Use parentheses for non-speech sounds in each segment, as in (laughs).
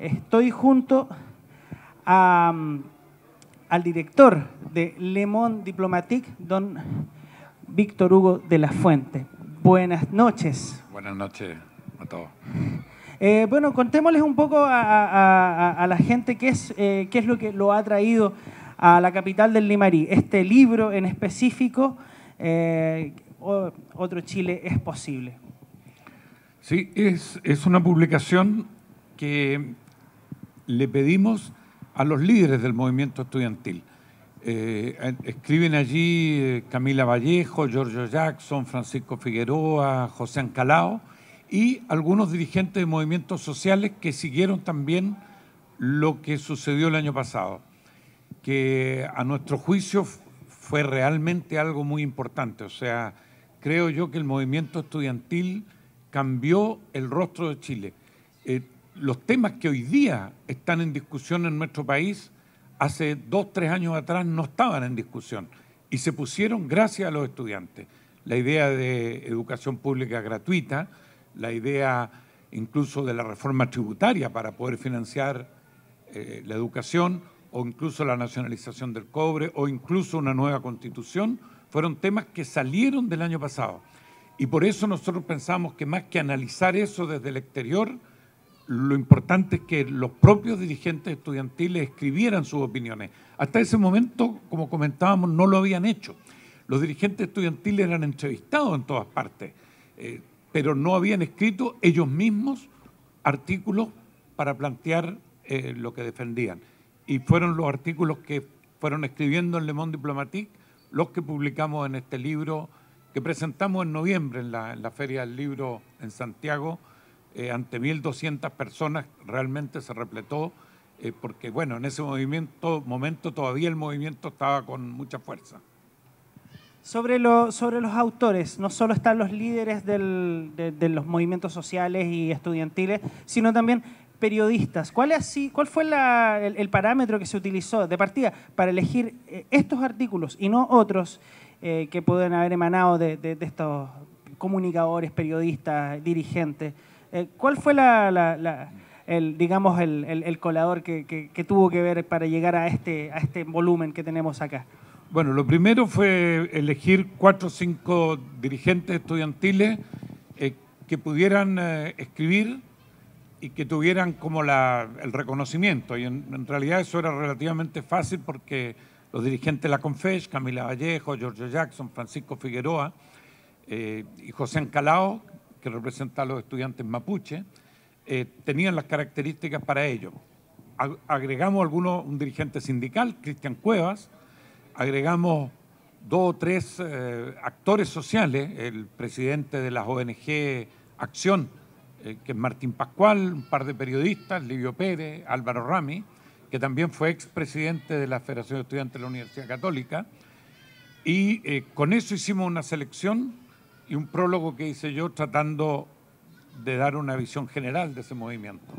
Estoy junto a, mm, al director de Le Monde Diplomatique, don Víctor Hugo de la Fuente. Buenas noches. Buenas noches a todos. Eh, bueno, contémosles un poco a, la gente qué es, eh, qué es lo que lo ha traído a la capital del Limarí. Este libro en específico, eh, Otro Chile es posible. Sí, es, una publicación que le pedimos a los líderes del movimiento estudiantil. Eh, escriben allí eh, Camila Vallejo, Giorgio Jackson, Francisco Figueroa, José Ancalao y algunos dirigentes de movimientos sociales que siguieron también lo que sucedió el año pasado que a nuestro juicio fue realmente algo muy importante. O sea, creo yo que el movimiento estudiantil cambió el rostro de Chile. Eh, los temas que hoy día están en discusión en nuestro país, hace dos, tres años atrás no estaban en discusión y se pusieron gracias a los estudiantes. La idea de educación pública gratuita, la idea incluso de la reforma tributaria para poder financiar eh, la educación, o incluso la nacionalización del cobre, o incluso una nueva constitución, fueron temas que salieron del año pasado. Y por eso nosotros pensamos que más que analizar eso desde el exterior, lo importante es que los propios dirigentes estudiantiles escribieran sus opiniones. Hasta ese momento, como comentábamos, no lo habían hecho. Los dirigentes estudiantiles eran entrevistados en todas partes, eh, pero no habían escrito ellos mismos artículos para plantear eh, lo que defendían y fueron los artículos que fueron escribiendo en Le Monde Diplomatique los que publicamos en este libro que presentamos en noviembre en la, Feria del Libro en Santiago. Eh, ante 1.200 personas realmente se repletó, eh, porque bueno, en ese movimiento, momento todavía el movimiento estaba con mucha fuerza. Sobre, sobre los autores, no solo están los líderes de, los movimientos sociales y estudiantiles, sino también periodistas, ¿cuál, es cuál fue el, parámetro que se utilizó de partida para elegir eh, estos artículos y no otros eh, que pueden haber emanado de, estos comunicadores, periodistas, dirigentes? Eh, ¿Cuál fue el, colador que, tuvo que ver para llegar a este, a este volumen que tenemos acá? Bueno, lo primero fue elegir cuatro o cinco dirigentes estudiantiles que pudieran escribir y que tuvieran como el reconocimiento. Y en, realidad eso era relativamente fácil porque los dirigentes de la CONFESH, Camila Vallejo, Giorgio Jackson, Francisco Figueroa eh, y José Ancalao que representa a los estudiantes mapuche, eh, tenían las características para ello. Agregamos algunos, un dirigente sindical, Cristian Cuevas, agregamos dos o tres eh, actores sociales, el presidente de la ONG Acción, eh, que es Martín Pascual, un par de periodistas, Livio Pérez, Álvaro Rami, que también fue expresidente de la Federación de Estudiantes de la Universidad Católica. Y eh, con eso hicimos una selección y un prólogo que hice yo tratando de dar una visión general de ese movimiento.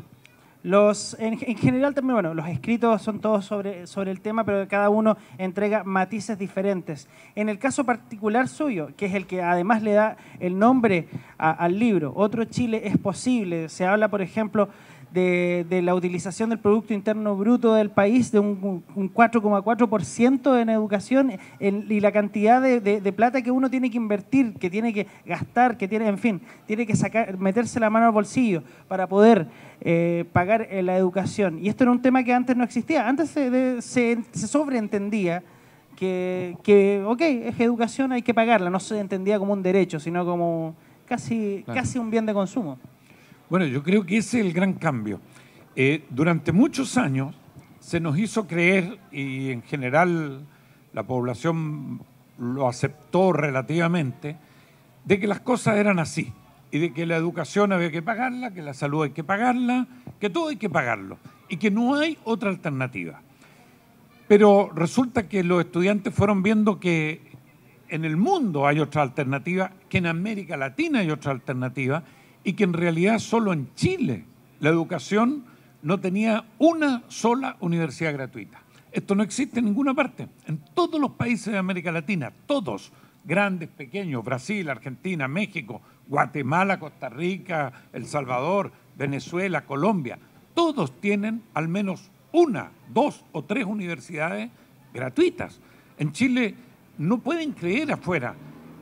Los, en, general también, bueno, los escritos son todos sobre, sobre el tema, pero cada uno entrega matices diferentes. En el caso particular suyo, que es el que además le da el nombre al libro, Otro Chile es posible, se habla, por ejemplo, de, la utilización del Producto Interno Bruto del país, de un, 4,4% en educación y la cantidad de, plata que uno tiene que invertir, que tiene que gastar, que tiene, en fin, tiene que sacar, meterse la mano al bolsillo para poder eh, pagar eh, la educación. Y esto era un tema que antes no existía, antes se, se, sobreentendía. Que, que, ok, es educación, hay que pagarla, no se entendía como un derecho, sino como casi, casi un bien de consumo. Bueno, yo creo que ese es el gran cambio. Eh, durante muchos años se nos hizo creer, y en general la población lo aceptó relativamente, de que las cosas eran así y de que la educación había que pagarla, que la salud hay que pagarla, que todo hay que pagarlo y que no hay otra alternativa. Pero resulta que los estudiantes fueron viendo que en el mundo hay otra alternativa, que en América Latina hay otra alternativa y que en realidad solo en Chile la educación no tenía una sola universidad gratuita. Esto no existe en ninguna parte. En todos los países de América Latina, todos, grandes, pequeños, Brasil, Argentina, México, Guatemala, Costa Rica, El Salvador, Venezuela, Colombia, todos tienen al menos una, dos o tres universidades gratuitas. En Chile no pueden creer afuera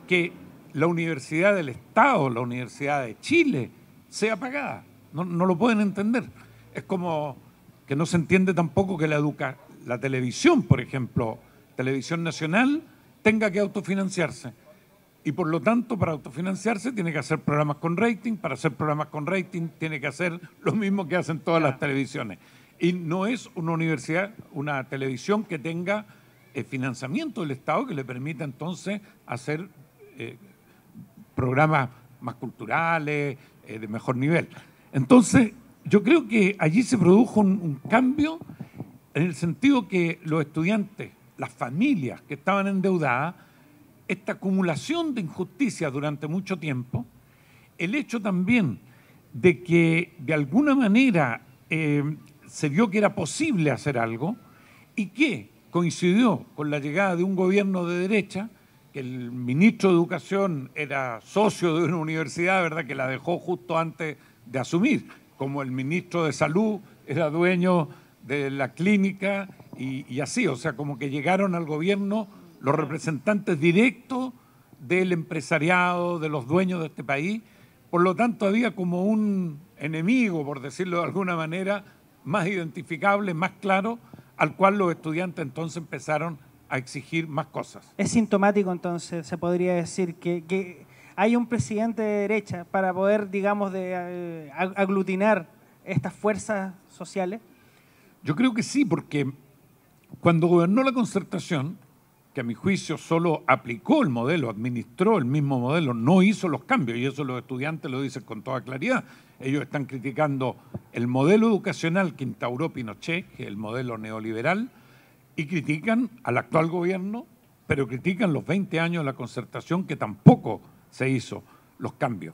que la Universidad del Estado, la Universidad de Chile, sea pagada. No, lo pueden entender. Es como que no se entiende tampoco que la, la televisión, por ejemplo, televisión nacional, tenga que autofinanciarse. Y por lo tanto, para autofinanciarse tiene que hacer programas con rating, para hacer programas con rating tiene que hacer lo mismo que hacen todas las televisiones. Y no es una universidad, una televisión que tenga el eh, financiamiento del Estado que le permita entonces hacer eh, programas más culturales, eh, de mejor nivel. Entonces, yo creo que allí se produjo un, cambio en el sentido que los estudiantes, las familias que estaban endeudadas, esta acumulación de injusticias durante mucho tiempo, el hecho también de que de alguna manera eh, se vio que era posible hacer algo y que coincidió con la llegada de un gobierno de derecha que el ministro de Educación era socio de una universidad, ¿verdad? Que la dejó justo antes de asumir, como el ministro de Salud era dueño de la clínica y, y así, o sea, como que llegaron al gobierno los representantes directos del empresariado, de los dueños de este país. Por lo tanto, había como un enemigo, por decirlo de alguna manera, más identificable, más claro, al cual los estudiantes entonces empezaron a exigir más cosas. Es sintomático entonces, se podría decir, que, hay un presidente de derecha para poder, digamos, eh, aglutinar estas fuerzas sociales. Yo creo que sí, porque cuando gobernó la concertación, que a mi juicio solo aplicó el modelo, administró el mismo modelo, no hizo los cambios, y eso los estudiantes lo dicen con toda claridad. Ellos están criticando el modelo educacional que instauró Pinochet, que es el modelo neoliberal, y critican al actual gobierno, pero critican los 20 años de la concertación que tampoco se hizo los cambios.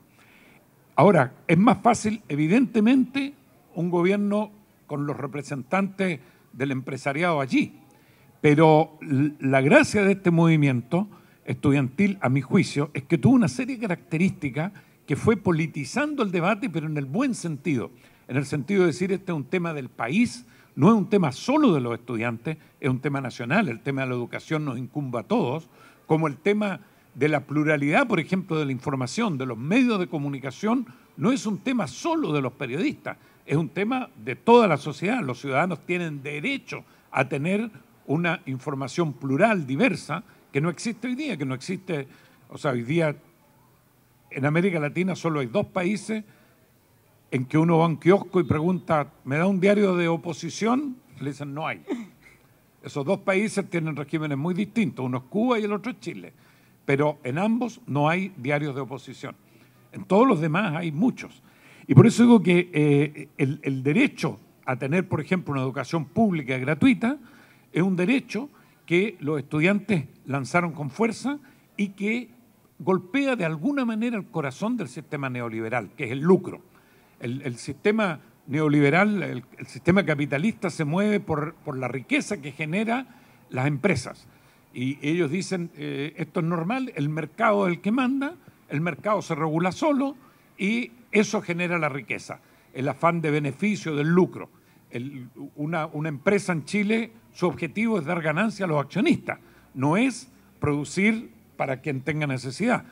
Ahora, es más fácil, evidentemente, un gobierno con los representantes del empresariado allí, pero la gracia de este movimiento estudiantil, a mi juicio, es que tuvo una serie de características que fue politizando el debate, pero en el buen sentido, en el sentido de decir este es un tema del país, no es un tema solo de los estudiantes, es un tema nacional, el tema de la educación nos incumbe a todos, como el tema de la pluralidad, por ejemplo, de la información, de los medios de comunicación, no es un tema solo de los periodistas, es un tema de toda la sociedad. Los ciudadanos tienen derecho a tener una información plural, diversa, que no existe hoy día, que no existe, o sea, hoy día en América Latina solo hay dos países en que uno va a un kiosco y pregunta, ¿me da un diario de oposición? Le dicen, no hay. Esos dos países tienen regímenes muy distintos, uno es Cuba y el otro es Chile, pero en ambos no hay diarios de oposición. En todos los demás hay muchos. Y por eso digo que eh, el, el derecho a tener, por ejemplo, una educación pública gratuita es un derecho que los estudiantes lanzaron con fuerza y que golpea de alguna manera el corazón del sistema neoliberal, que es el lucro el, sistema neoliberal, el, sistema capitalista se mueve por, la riqueza que genera las empresas. Y ellos dicen, eh, esto es normal, el mercado es el que manda, el mercado se regula solo y eso genera la riqueza, el afán de beneficio, del lucro. una, una empresa en Chile, su objetivo es dar ganancia a los accionistas, no es producir para quien tenga necesidad.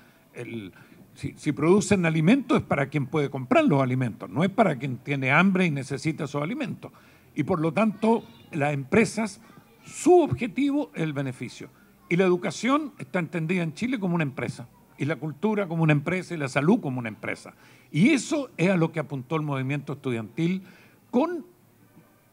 Si, producen alimentos es para quien puede comprar los alimentos, no es para quien tiene hambre y necesita esos alimentos. Y por lo tanto, las empresas, su objetivo es el beneficio. Y la educación está entendida en Chile como una empresa, y la cultura como una empresa, y la salud como una empresa. Y eso es a lo que apuntó el movimiento estudiantil con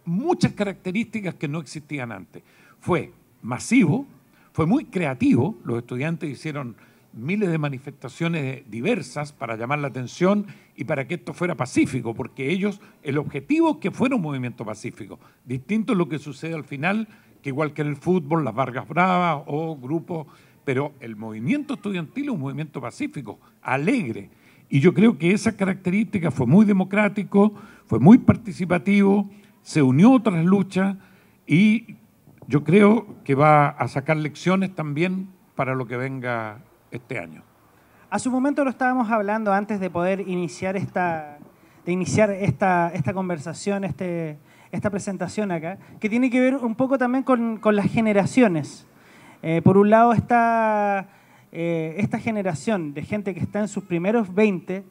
muchas características que no existían antes. Fue masivo, fue muy creativo, los estudiantes hicieron miles de manifestaciones diversas para llamar la atención y para que esto fuera pacífico, porque ellos, el objetivo es que fuera un movimiento pacífico. Distinto es lo que sucede al final, que igual que en el fútbol, las Vargas Bravas o grupos, pero el movimiento estudiantil es un movimiento pacífico, alegre. Y yo creo que esa característica fue muy democrático, fue muy participativo, se unió otras luchas y yo creo que va a sacar lecciones también para lo que venga este año. A su momento lo estábamos hablando antes de poder iniciar esta, de iniciar esta, esta conversación, este, esta presentación acá, que tiene que ver un poco también con, con las generaciones. Eh, por un lado está eh, esta generación de gente que está en sus primeros 20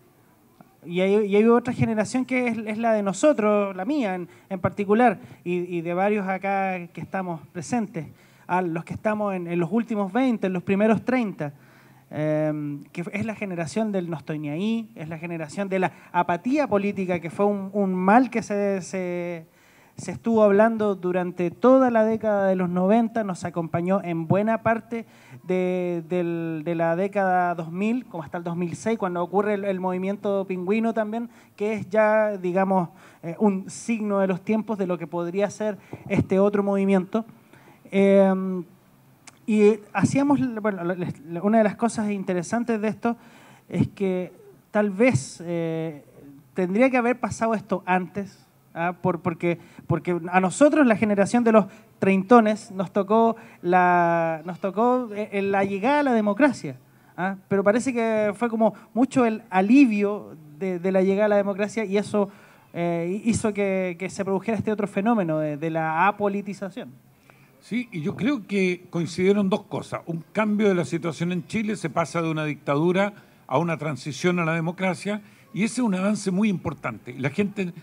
y hay, otra generación que es, la de nosotros, la mía en, particular, y, de varios acá que estamos presentes, a los que estamos en, en los últimos 20, en los primeros 30. Em, que es la generación del no es la generación de la apatía política, que fue un, mal que se, se, estuvo hablando durante toda la década de los 90, nos acompañó en buena parte de, la década 2000, como hasta el 2006, cuando ocurre el, movimiento pingüino también, que es ya, digamos, eh, un signo de los tiempos de lo que podría ser este otro movimiento. Em, y hacíamos, bueno, una de las cosas interesantes de esto es que tal vez eh, tendría que haber pasado esto antes, ¿ah? porque, porque a nosotros, la generación de los treintones, nos tocó la, nos tocó eh, eh, la llegada a la democracia. ¿ah? Pero parece que fue como mucho el alivio de, la llegada a la democracia y eso hizo que, se produjera este otro fenómeno de, de la apolitización. Sí, y yo creo que coincidieron dos cosas. Un cambio de la situación en Chile, se pasa de una dictadura a una transición a la democracia, y ese es un avance muy importante. La gente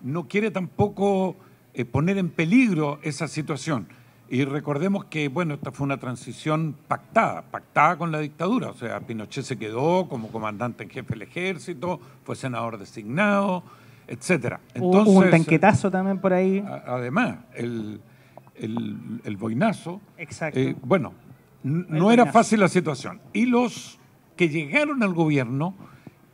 no quiere tampoco eh, poner en peligro esa situación. Y recordemos que, bueno, esta fue una transición pactada, pactada con la dictadura. O sea, Pinochet se quedó como comandante en jefe del ejército, fue senador designado, etcétera. Hubo un tanquetazo también por ahí. Además, el, el, boinazo. Eh, bueno, no era fácil la situación. Y los que llegaron al gobierno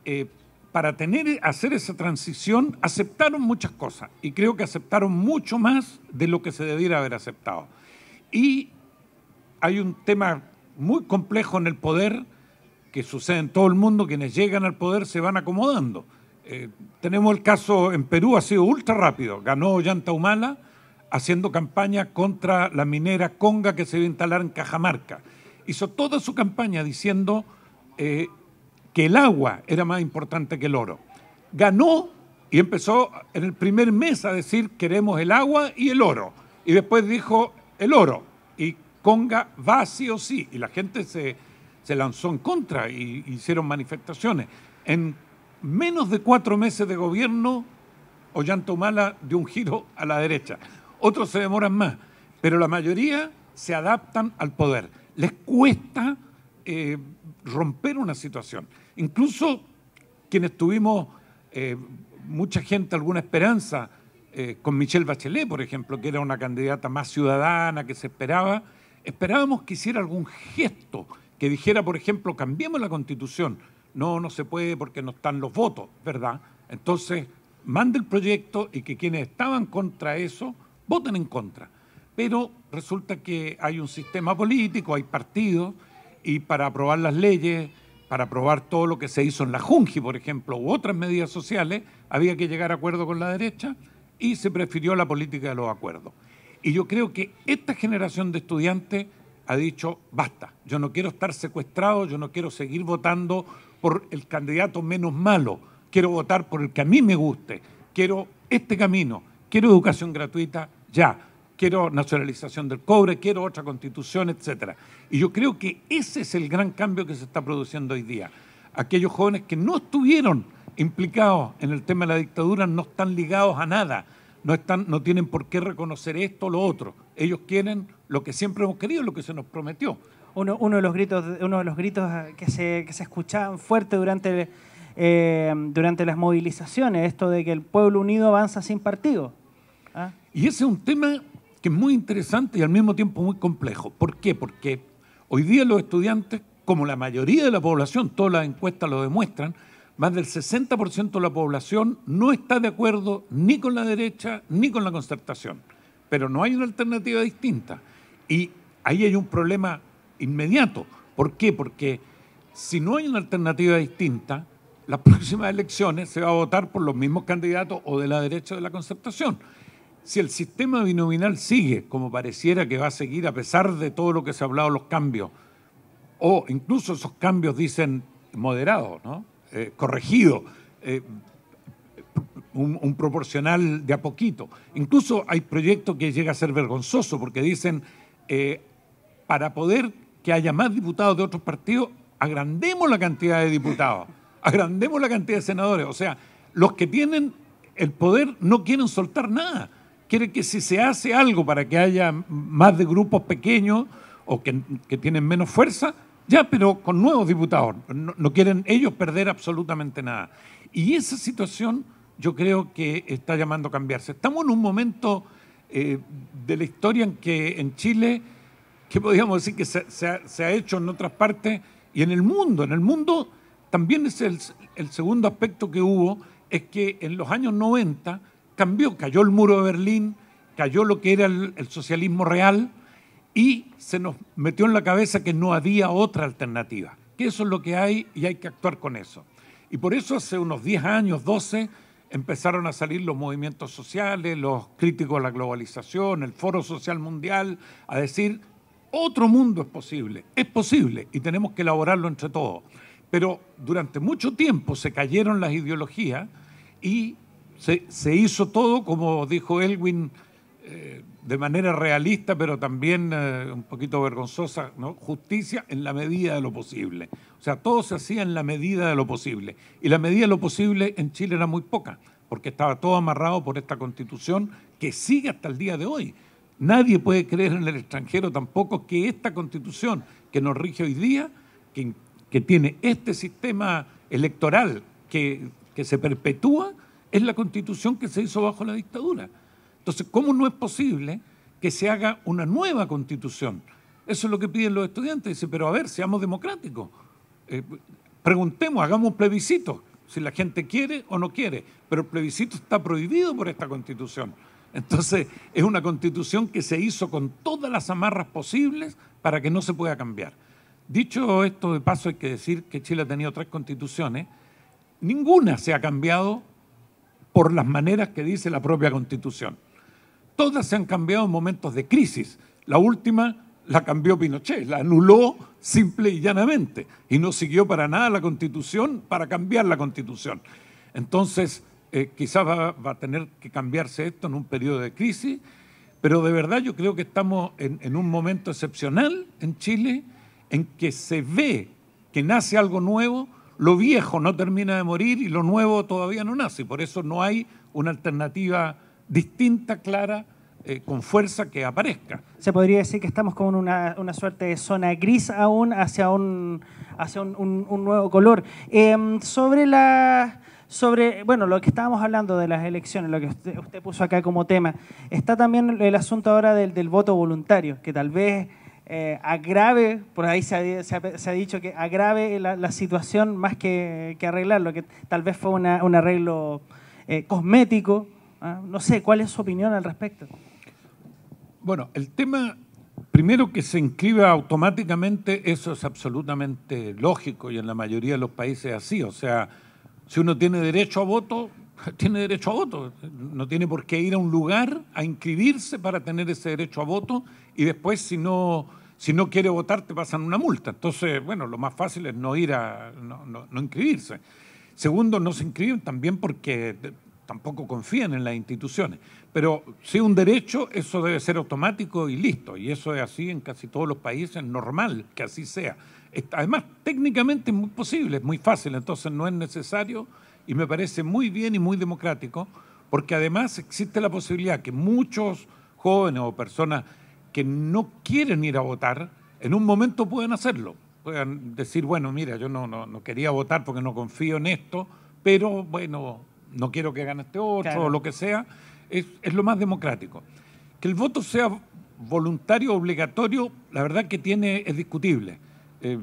eh, para tener, hacer esa transición aceptaron muchas cosas y creo que aceptaron mucho más de lo que se debiera haber aceptado. Y hay un tema muy complejo en el poder que sucede en todo el mundo, quienes llegan al poder se van acomodando. Eh, tenemos el caso en Perú, ha sido ultra rápido, ganó Ollanta Humala haciendo campaña contra la minera Conga que se iba a instalar en Cajamarca. Hizo toda su campaña diciendo eh, que el agua era más importante que el oro. Ganó y empezó en el primer mes a decir queremos el agua y el oro. Y después dijo el oro y Conga va sí o sí. Y la gente se, lanzó en contra y hicieron manifestaciones. En menos de cuatro meses de gobierno, Ollanta Humala dio un giro a la derecha otros se demoran más, pero la mayoría se adaptan al poder. Les cuesta eh, romper una situación. Incluso quienes tuvimos eh, mucha gente, alguna esperanza eh, con Michelle Bachelet, por ejemplo, que era una candidata más ciudadana, que se esperaba, esperábamos que hiciera algún gesto, que dijera, por ejemplo, cambiemos la constitución. No, no se puede porque no están los votos, ¿verdad? Entonces, mande el proyecto y que quienes estaban contra eso voten en contra. Pero resulta que hay un sistema político, hay partidos, y para aprobar las leyes, para aprobar todo lo que se hizo en la Junji, por ejemplo, u otras medidas sociales, había que llegar a acuerdo con la derecha y se prefirió la política de los acuerdos. Y yo creo que esta generación de estudiantes ha dicho, basta, yo no quiero estar secuestrado, yo no quiero seguir votando por el candidato menos malo, quiero votar por el que a mí me guste, quiero este camino, quiero educación gratuita, ya, quiero nacionalización del cobre, quiero otra constitución, etc. Y yo creo que ese es el gran cambio que se está produciendo hoy día. Aquellos jóvenes que no estuvieron implicados en el tema de la dictadura no están ligados a nada, no, están, no tienen por qué reconocer esto o lo otro. Ellos quieren lo que siempre hemos querido, lo que se nos prometió. Uno, de los gritos, uno de los gritos que, se, que se escuchaban fuerte durante, eh, durante las movilizaciones, esto de que el pueblo unido avanza sin partido. Ah. Y ese es un tema que es muy interesante y al mismo tiempo muy complejo. ¿Por qué? Porque hoy día los estudiantes, como la mayoría de la población, todas las encuestas lo demuestran, más del 60% de la población no está de acuerdo ni con la derecha ni con la concertación. Pero no hay una alternativa distinta. Y ahí hay un problema inmediato. ¿Por qué? Porque si no hay una alternativa distinta, las (laughs) próximas elecciones se va a votar por los mismos candidatos o de la derecha o de la concertación si el sistema binominal sigue como pareciera que va a seguir a pesar de todo lo que se ha hablado, los cambios, o incluso esos cambios dicen moderados, ¿no? Eh, eh, un, proporcional de a poquito. Incluso hay proyectos que llega a ser vergonzoso porque dicen, eh, para poder que haya más diputados de otros partidos, agrandemos la cantidad de diputados, (laughs) agrandemos la cantidad de senadores. O sea, los que tienen el poder no quieren soltar nada quiere que si se hace algo para que haya más de grupos pequeños o que, tienen menos fuerza, ya, pero con nuevos diputados. No, quieren ellos perder absolutamente nada. Y esa situación yo creo que está llamando a cambiarse. Estamos en un momento eh, de la historia en que en Chile, que podríamos decir que se, ha, hecho en otras partes y en el mundo. En el mundo también es el, el segundo aspecto que hubo, es que en los años 90 cambió, cayó el muro de Berlín, cayó lo que era el, socialismo real y se nos metió en la cabeza que no había otra alternativa, que eso es lo que hay y hay que actuar con eso. Y por eso hace unos 10 años, 12, empezaron a salir los movimientos sociales, los críticos a la globalización, el Foro Social Mundial, a decir, otro mundo es posible, es posible y tenemos que elaborarlo entre todos. Pero durante mucho tiempo se cayeron las ideologías y se, hizo todo, como dijo Elwin, eh, de manera realista, pero también eh, un poquito vergonzosa, ¿no? Justicia en la medida de lo posible. O sea, todo se hacía en la medida de lo posible. Y la medida de lo posible en Chile era muy poca, porque estaba todo amarrado por esta constitución que sigue hasta el día de hoy. Nadie puede creer en el extranjero tampoco que esta constitución que nos rige hoy día, que, tiene este sistema electoral que se perpetúa, es la constitución que se hizo bajo la dictadura. Entonces, ¿cómo no es posible que se haga una nueva constitución? Eso es lo que piden los estudiantes. Dice, pero a ver, seamos democráticos. Eh, preguntemos, hagamos un plebiscito, si la gente quiere o no quiere. Pero el plebiscito está prohibido por esta constitución. Entonces, es una constitución que se hizo con todas las amarras posibles para que no se pueda cambiar. Dicho esto, de paso, hay que decir que Chile ha tenido tres constituciones. Ninguna se ha cambiado por las maneras que dice la propia Constitución. Todas se han cambiado en momentos de crisis. La última la cambió Pinochet, la anuló simple y llanamente y no siguió para nada la Constitución para cambiar la Constitución. Entonces, eh, quizás va, a tener que cambiarse esto en un periodo de crisis, pero de verdad yo creo que estamos en un momento excepcional en Chile en que se ve que nace algo nuevo, lo viejo no termina de morir y lo nuevo todavía no nace. Por eso no hay una alternativa distinta, clara, eh, con fuerza que aparezca. Se podría decir que estamos con una, una suerte de zona gris aún hacia un, hacia un, nuevo color. Em, sobre la sobre, bueno, lo que estábamos hablando de las elecciones, lo que usted, usted puso acá como tema, está también el asunto ahora del, del, voto voluntario, que tal vez eh, agrave, por ahí se ha, dicho que agrave la, situación más que, arreglarlo, que tal vez fue un arreglo eh, cosmético. ¿ah? No sé, ¿cuál es su opinión al respecto? Bueno, el tema, primero que se inscriba automáticamente, eso es absolutamente lógico y en la mayoría de los países así. O sea, si uno tiene derecho a voto, (laughs) tiene derecho a voto. No tiene por qué ir a un lugar a inscribirse para tener ese derecho a voto y después si no si no quiere votar te pasan una multa. Entonces, bueno, lo más fácil es no ir a, no, inscribirse. Segundo, no se inscriben también porque tampoco confían en las instituciones. Pero si un derecho, eso debe ser automático y listo. Y eso es así en casi todos los países, es normal que así sea. Además, técnicamente es muy posible, es muy fácil, entonces no es necesario y me parece muy bien y muy democrático, porque además existe la posibilidad que muchos jóvenes o personas que no quieren ir a votar, en un momento pueden hacerlo. Pueden decir, bueno, mira, yo no, no, quería votar porque no confío en esto, pero bueno, no quiero que gane este otro o lo que sea. Es, lo más democrático. Que el voto sea voluntario, obligatorio, la verdad que tiene, es discutible. Eh,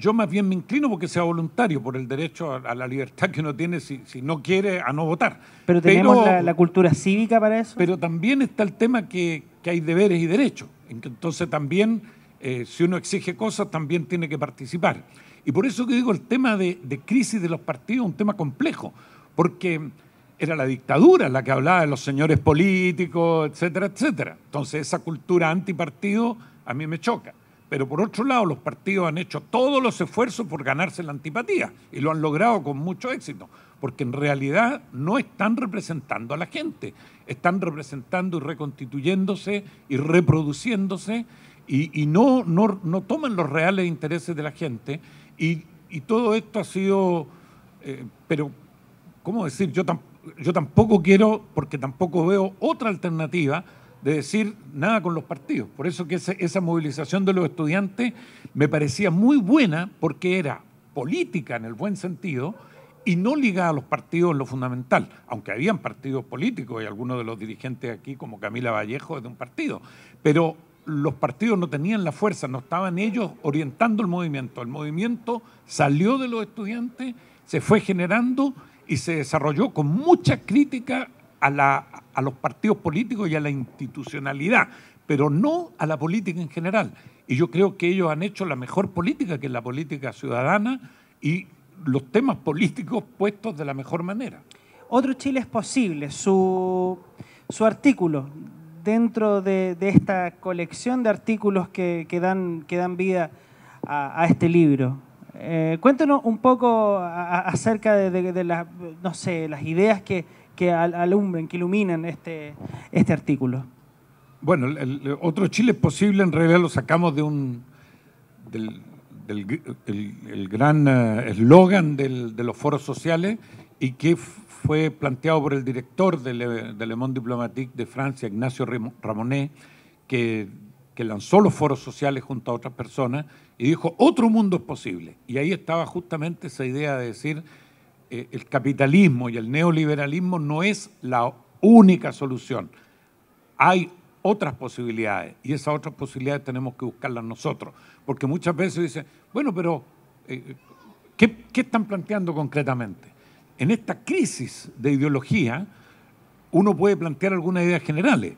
yo más bien me inclino porque sea voluntario por el derecho a, la libertad que uno tiene si, no quiere a no votar. Pero tenemos la, cultura cívica para eso. Pero también está el tema que, hay deberes y derechos. Entonces también, eh, si uno exige cosas, también tiene que participar. Y por eso que digo, el tema de, de crisis de los partidos es un tema complejo, porque era la dictadura la que hablaba de los señores políticos, etcétera, etcétera. Entonces esa cultura antipartido a mí me choca. Pero por otro lado, los partidos han hecho todos los esfuerzos por ganarse la antipatía y lo han logrado con mucho éxito, porque en realidad no están representando a la gente, están representando y reconstituyéndose y reproduciéndose y, no, no, toman los reales intereses de la gente. Y, todo esto ha sido, eh, pero, ¿cómo decir? Yo, yo tampoco quiero, porque tampoco veo otra alternativa de decir nada con los partidos. Por eso que esa, movilización de los estudiantes me parecía muy buena porque era política en el buen sentido y no ligada a los partidos en lo fundamental, aunque habían partidos políticos y algunos de los dirigentes aquí, como Camila Vallejo, es de un partido, pero los partidos no tenían la fuerza, no estaban ellos orientando el movimiento. El movimiento salió de los estudiantes, se fue generando y se desarrolló con mucha crítica a, los partidos políticos y a la institucionalidad, pero no a la política en general. Y yo creo que ellos han hecho la mejor política, que es la política ciudadana, y los temas políticos puestos de la mejor manera. Otro Chile es posible. Su, artículo dentro de, esta colección de artículos que, que, dan, que dan, vida a, este libro. Eh, cuéntanos un poco acerca de, de las, no sé, las ideas que, que alumbren, que iluminen este, este artículo. Bueno, el, otro Chile posible en realidad lo sacamos de un del, el, gran eh, eslogan de los foros sociales y que fue planteado por el director de eh, Le, de Monde Diplomatique de Francia, Ignacio Ramonet, que, que lanzó los foros sociales junto a otras personas y dijo, otro mundo es posible. Y ahí estaba justamente esa idea de decir, eh, el capitalismo y el neoliberalismo no es la única solución. Hay otras posibilidades y esas otras posibilidades tenemos que buscarlas nosotros, porque muchas veces dicen, bueno, pero eh, ¿qué, están planteando concretamente? En esta crisis de ideología, uno puede plantear algunas ideas generales,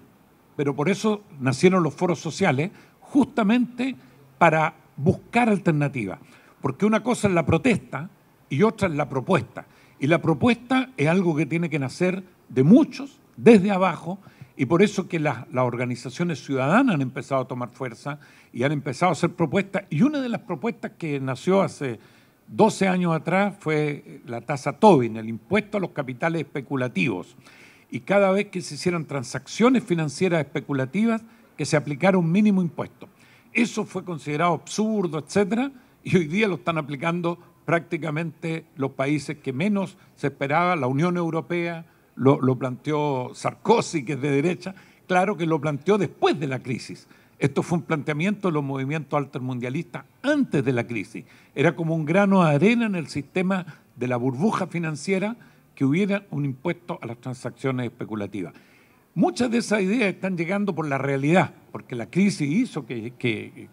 pero por eso nacieron los foros sociales, justamente para buscar alternativas, porque una cosa es la protesta, y otra es la propuesta. Y la propuesta es algo que tiene que nacer de muchos, desde abajo, y por eso que las, organizaciones ciudadanas han empezado a tomar fuerza y han empezado a hacer propuestas. Y una de las propuestas que nació hace 12 años atrás fue la tasa Tobin, el impuesto a los capitales especulativos. Y cada vez que se hicieran transacciones financieras especulativas, que se aplicara un mínimo impuesto. Eso fue considerado absurdo, etcétera, y hoy día lo están aplicando prácticamente los países que menos se esperaba, la Unión Europea, lo, planteó Sarkozy, que es de derecha, claro que lo planteó después de la crisis. Esto fue un planteamiento de los movimientos altermundialistas antes de la crisis. Era como un grano de arena en el sistema de la burbuja financiera que hubiera un impuesto a las transacciones especulativas. Muchas de esas ideas están llegando por la realidad, porque la crisis hizo que, que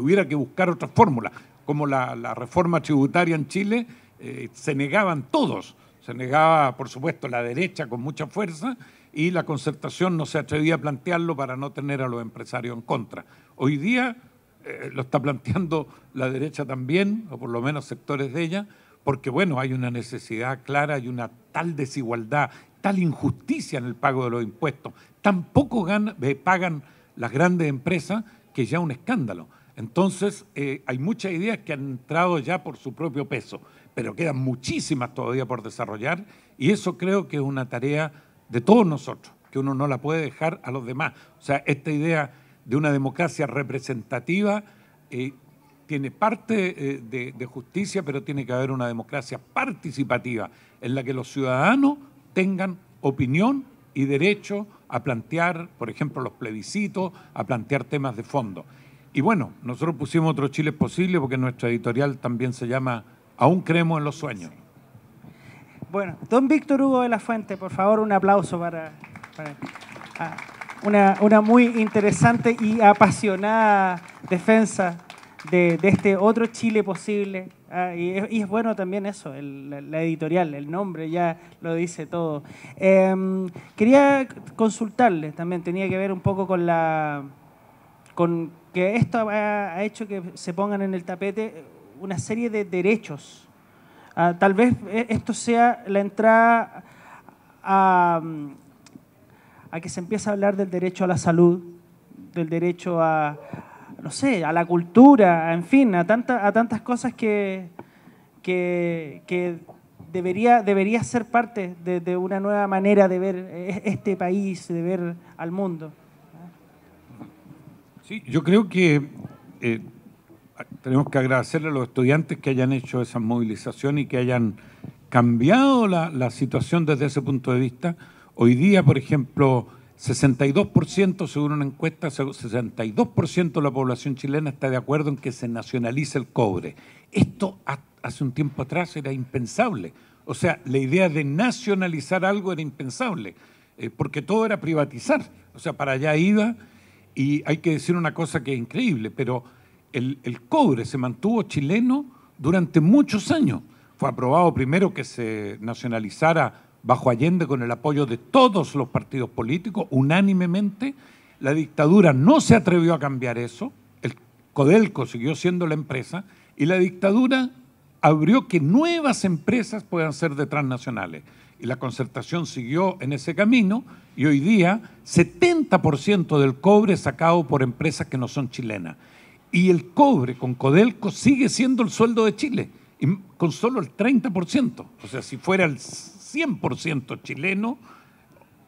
hubiera que buscar otras fórmulas como la, reforma tributaria en Chile, eh, se negaban todos. Se negaba, por supuesto, la derecha con mucha fuerza y la concertación no se atrevía a plantearlo para no tener a los empresarios en contra. Hoy día eh, lo está planteando la derecha también, o por lo menos sectores de ella, porque bueno, hay una necesidad clara, y una tal desigualdad, tal injusticia en el pago de los impuestos. Tampoco poco eh, pagan las grandes empresas que ya es un escándalo. Entonces, eh, hay muchas ideas que han entrado ya por su propio peso, pero quedan muchísimas todavía por desarrollar y eso creo que es una tarea de todos nosotros, que uno no la puede dejar a los demás. O sea, esta idea de una democracia representativa eh, tiene parte eh, de justicia, pero tiene que haber una democracia participativa en la que los ciudadanos tengan opinión y derecho a plantear, por ejemplo, los plebiscitos, a plantear temas de fondo. Y bueno, nosotros pusimos otro Chile posible porque nuestra editorial también se llama Aún creemos en los sueños. Bueno, don Víctor Hugo de la Fuente, por favor, un aplauso para, ah, una, muy interesante y apasionada defensa de, este otro Chile posible. Ah, y, es, bueno también eso, la, editorial, el nombre ya lo dice todo. Em, quería consultarle también, tenía que ver un poco con la... Con, que esto ha, hecho que se pongan en el tapete una serie de derechos. Ah, tal vez e, esto sea la entrada a, que se empiece a hablar del derecho a la salud, del derecho a, no sé, a la cultura, en fin, a, tanta, a tantas cosas que, debería, debería ser parte de, una nueva manera de ver e, este país, de ver al mundo yo creo que eh, tenemos que agradecerle a los estudiantes que hayan hecho esa movilización y que hayan cambiado la, situación desde ese punto de vista. Hoy día, por ejemplo, 62%, según una encuesta, 62% de la población chilena está de acuerdo en que se nacionalice el cobre. Esto hace un tiempo atrás era impensable. O sea, la idea de nacionalizar algo era impensable, eh, porque todo era privatizar. O sea, para allá iba y hay que decir una cosa que es increíble, pero el, cobre se mantuvo chileno durante muchos años. Fue aprobado primero que se nacionalizara bajo Allende con el apoyo de todos los partidos políticos, unánimemente. La dictadura no se atrevió a cambiar eso. El Codelco siguió siendo la empresa y la dictadura abrió que nuevas empresas puedan ser de transnacionales y la concertación siguió en ese camino y hoy día 70% del cobre es sacado por empresas que no son chilenas. Y el cobre con Codelco sigue siendo el sueldo de Chile, con solo el 30%. O sea, si fuera el 100% chileno,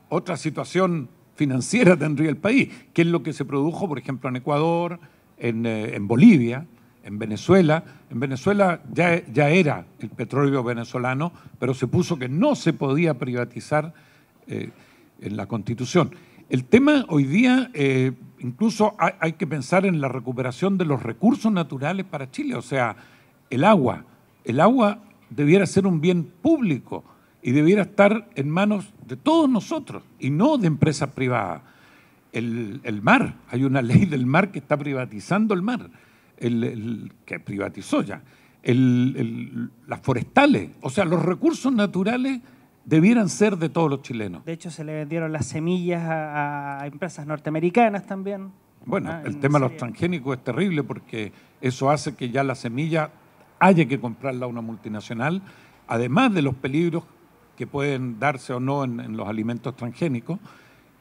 otra situación financiera (laughs) tendría el país, que es lo que se produjo, por ejemplo, en Ecuador, en, eh, en Bolivia, en Venezuela. En Venezuela ya, era el petróleo venezolano, pero se puso que no se podía privatizar eh, en la Constitución. El tema hoy día, eh, incluso hay, que pensar en la recuperación de los recursos naturales para Chile, o sea, el agua. El agua debiera ser un bien público y debiera estar en manos de todos nosotros y no de empresas privadas. el mar, hay una (laughs) ley del mar que está privatizando el mar el, que privatizó ya, las forestales, o sea, los recursos naturales debieran ser de todos los chilenos. De hecho, se le vendieron las semillas a, empresas norteamericanas también. Bueno, ah, el tema de los transgénicos es terrible porque eso hace que ya la semilla haya que comprarla a una multinacional, además de los peligros que pueden darse o no en, los alimentos transgénicos,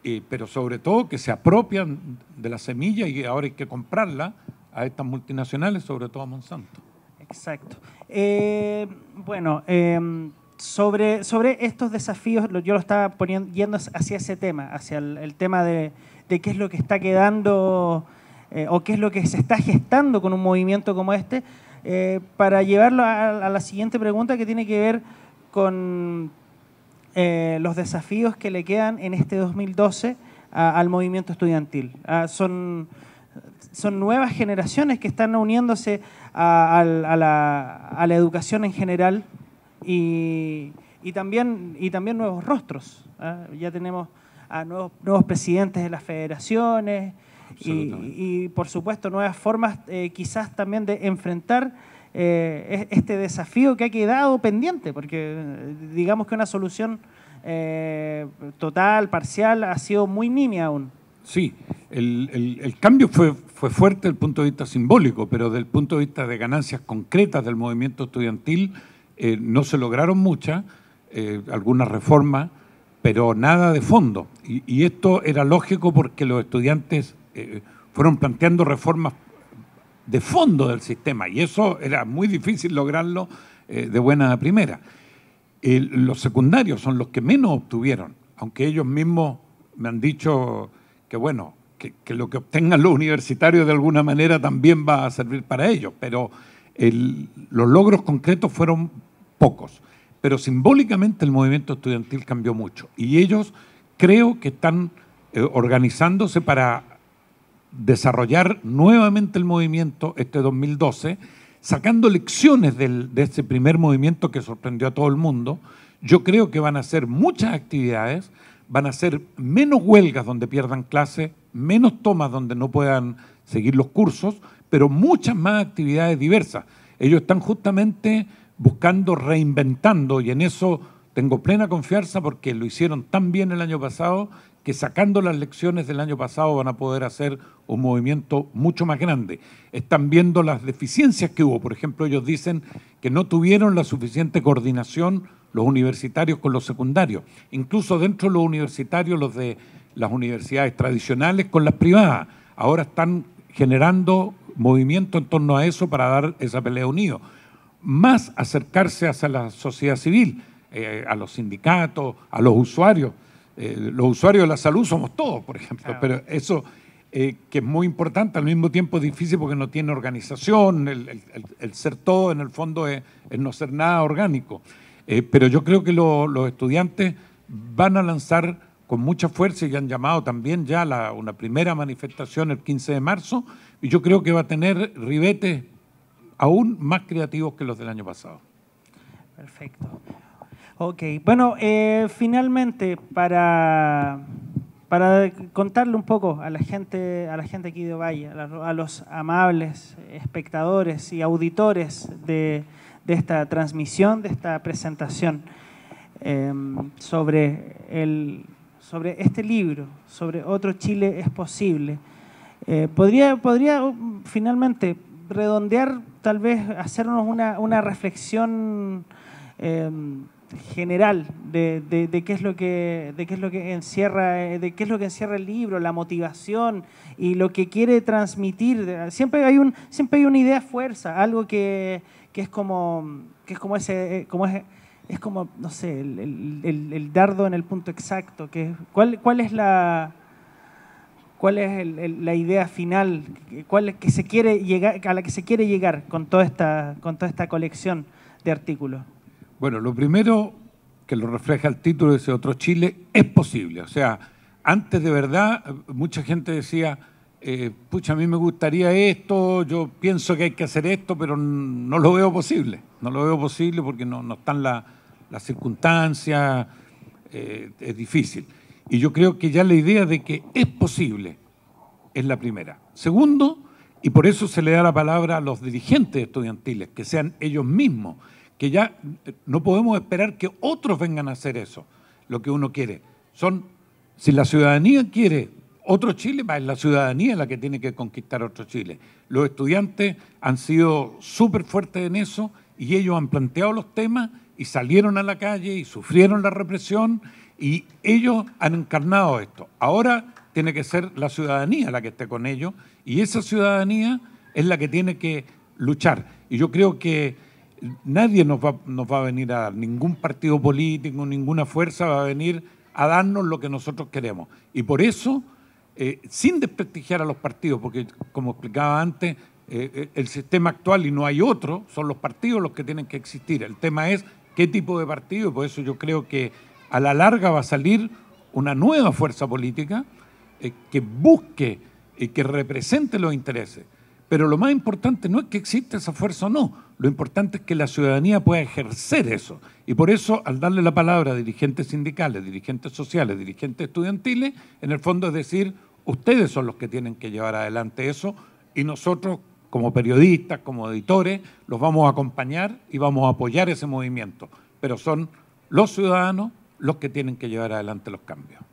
eh, pero sobre todo que se apropian de la semilla y ahora hay que comprarla a estas multinacionales, sobre todo a Monsanto. Exacto. Eh, bueno, em, sobre, sobre estos desafíos, yo lo estaba poniendo, yendo hacia ese tema, hacia el, tema de, qué es lo que está quedando eh, o qué es lo que se está gestando con un movimiento como este, eh, para llevarlo a, la siguiente pregunta que tiene que ver con los desafíos que le quedan en este 2012 al movimiento estudiantil. Ah, son son nuevas generaciones que están uniéndose a, la, educación en general y, también, y también nuevos rostros. ¿ah? Ya tenemos a nuevos, nuevos presidentes de las federaciones y, por supuesto nuevas formas eh, quizás también de enfrentar eh, este desafío que ha quedado pendiente, porque digamos que una solución eh, total, parcial, ha sido muy nimia aún. Sí, el, cambio fue, fuerte desde el punto de vista simbólico, pero desde el punto de vista de ganancias concretas del movimiento estudiantil eh, no se lograron muchas, eh, algunas reformas, pero nada de fondo. Y, esto era lógico porque los estudiantes eh, fueron planteando reformas de fondo del sistema y eso era muy difícil lograrlo de buena primera. los secundarios son los que menos obtuvieron, aunque ellos mismos me han dicho que bueno, que, lo que obtengan los universitarios de alguna manera también va a servir para ellos, pero los logros concretos fueron pocos. Pero simbólicamente el movimiento estudiantil cambió mucho y ellos creo que están eh, organizándose para desarrollar nuevamente el movimiento este 2012, sacando lecciones de este primer movimiento que sorprendió a todo el mundo. Yo creo que van a hacer muchas actividades, van a ser menos huelgas donde pierdan clases, menos tomas donde no puedan seguir los cursos, pero muchas más actividades diversas. Ellos están justamente buscando, reinventando, y en eso tengo plena confianza porque lo hicieron tan bien el año pasado que sacando las lecciones del año pasado van a poder hacer un movimiento mucho más grande. Están viendo las deficiencias que hubo. Por ejemplo, ellos dicen que no tuvieron la suficiente coordinación los universitarios con los secundarios, incluso dentro de los universitarios, los de las universidades tradicionales con las privadas. Ahora están generando movimiento en torno a eso para dar esa pelea unido. Más acercarse hacia la sociedad civil, eh, a los sindicatos, a los usuarios. Eh, los usuarios de la salud somos todos, por ejemplo, pero eso eh, que es muy importante, al mismo tiempo es difícil porque no tiene organización, el, ser todo en el fondo es no ser nada orgánico. Eh, pero yo creo que los estudiantes van a lanzar con mucha fuerza y han llamado también ya la, una primera manifestación el 15 de marzo y yo creo que va a tener ribetes aún más creativos que los del año pasado. Perfecto. Ok, bueno, eh, finalmente para, para contarle un poco a la gente, a la gente aquí de Valle, a, los amables espectadores y auditores de, de esta transmisión, de esta presentación em, sobre, el, sobre este libro, sobre Otro Chile es posible. Eh, podría, podría um, finalmente redondear, tal vez hacernos una, reflexión em, general de, qué es lo que qué es lo que encierra eh, de qué es lo que encierra el libro la motivación y lo que quiere transmitir siempre hay un siempre hay una idea fuerza algo que que es como, es como ese, eh, como es, como, no sé, el, dardo en el punto exacto, que ¿cuál, es la... ¿Cuál es la idea final? ¿Cuál es que se quiere llegar, a la que se quiere llegar con toda esta, con toda esta colección de artículos? Bueno, lo primero que lo refleja el título de ese otro Chile es posible. O sea, antes de verdad mucha gente decía, eh, pucha, a mí me gustaría esto, yo pienso que hay que hacer esto, pero no lo veo posible. No lo veo posible porque no, están las circunstancias, eh, es difícil. Y yo creo que ya la idea de que es posible es la primera. Segundo, y por eso se le da la palabra a los dirigentes estudiantiles, que sean ellos mismos, que ya no podemos esperar que otros vengan a hacer eso, lo que uno quiere. Son, si la ciudadanía quiere otro Chile, es la ciudadanía la que tiene que conquistar otro Chile. Los estudiantes han sido súper fuertes en eso y ellos han planteado los temas y salieron a la calle y sufrieron la represión y ellos han encarnado esto. Ahora tiene que ser la ciudadanía la que esté con ellos y esa ciudadanía es la que tiene que luchar. Y yo creo que nadie nos va, nos va a venir a dar, ningún partido político, ninguna fuerza va a venir a darnos lo que nosotros queremos. Y por eso eh, sin desprestigiar a los partidos, porque como explicaba antes, eh, eh, el sistema actual y no hay otro, son los partidos los que tienen que existir. El tema es qué tipo de partido, y por eso yo creo que a la larga va a salir una nueva fuerza política que busque y que represente los intereses. Pero lo más importante no es que exista esa fuerza o no, lo importante es que la ciudadanía pueda ejercer eso. Y por eso, al darle la palabra a dirigentes sindicales, dirigentes sociales, dirigentes estudiantiles, en el fondo es decir, ustedes son los que tienen que llevar adelante eso y nosotros, como periodistas, como editores, los vamos a acompañar y vamos a apoyar ese movimiento. Pero son los ciudadanos los que tienen que llevar adelante los cambios.